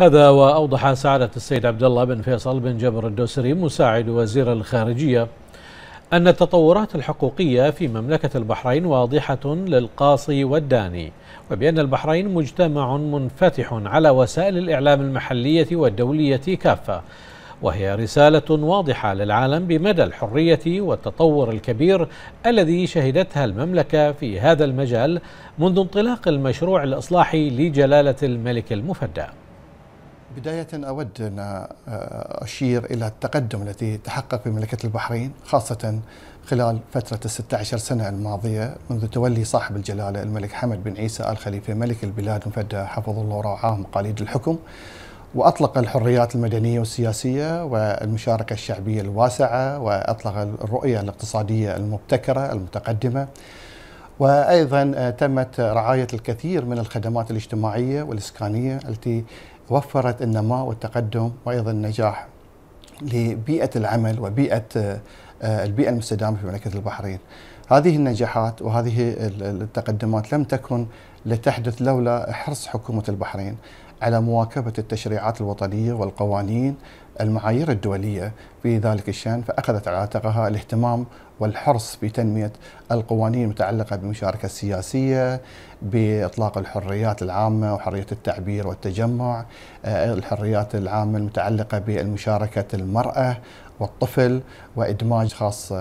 هذا وأوضح سعادة السيد عبد الله بن فيصل بن جبر الدوسري مساعد وزير الخارجية أن التطورات الحقوقية في مملكة البحرين واضحة للقاصي والداني وبأن البحرين مجتمع منفتح على وسائل الإعلام المحلية والدولية كافة وهي رسالة واضحة للعالم بمدى الحرية والتطور الكبير الذي شهدتها المملكة في هذا المجال منذ انطلاق المشروع الإصلاحي لجلالة الملك المفدى بداية أود أن آه، أشير إلى التقدم الذي تحقق في مملكة البحرين خاصة خلال فترة ال 16 سنة الماضية منذ تولي صاحب الجلالة الملك حمد بن عيسى آل خليفة ملك البلاد مفدى حفظه الله ورعاه مقاليد الحكم وأطلق الحريات المدنية والسياسية والمشاركة الشعبية الواسعة وأطلق الرؤية الاقتصادية المبتكرة المتقدمة وايضا آه، تمت رعايه الكثير من الخدمات الاجتماعيه والاسكانيه التي وفرت النماء والتقدم وايضا النجاح لبيئه العمل وبيئه آه، آه، البيئه المستدامه في مملكه البحرين. هذه النجاحات وهذه التقدمات لم تكن لتحدث لولا حرص حكومه البحرين على مواكبه التشريعات الوطنيه والقوانين المعايير الدوليه في ذلك الشان فاخذت على عاتقها الاهتمام والحرص في تنمية القوانين المتعلقة بالمشاركة السياسية بإطلاق الحريات العامة وحرية التعبير والتجمع آه، الحريات العامة المتعلقة بمشاركة المرأة والطفل وإدماج خاص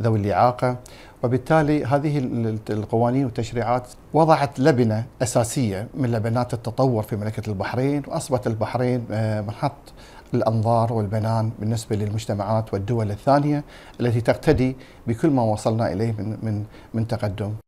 ذوي الإعاقة وبالتالي هذه القوانين والتشريعات وضعت لبنة أساسية من لبنات التطور في مملكة البحرين وأصبحت البحرين آه، محط الأنظار والبنان بالنسبة للمجتمعات والدول الثانية التي تقتدي بكل ما وصلنا اليه من من من تقدم